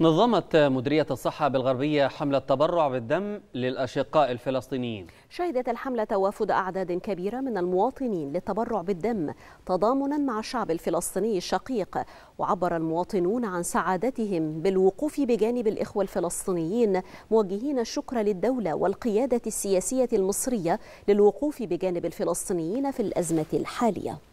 نظمت مديرية الصحة بالغربية حملة تبرع بالدم للأشقاء الفلسطينيين شهدت الحملة توافد أعداد كبيرة من المواطنين للتبرع بالدم تضامنا مع الشعب الفلسطيني الشقيق وعبر المواطنون عن سعادتهم بالوقوف بجانب الإخوة الفلسطينيين موجهين الشكر للدولة والقيادة السياسية المصرية للوقوف بجانب الفلسطينيين في الأزمة الحالية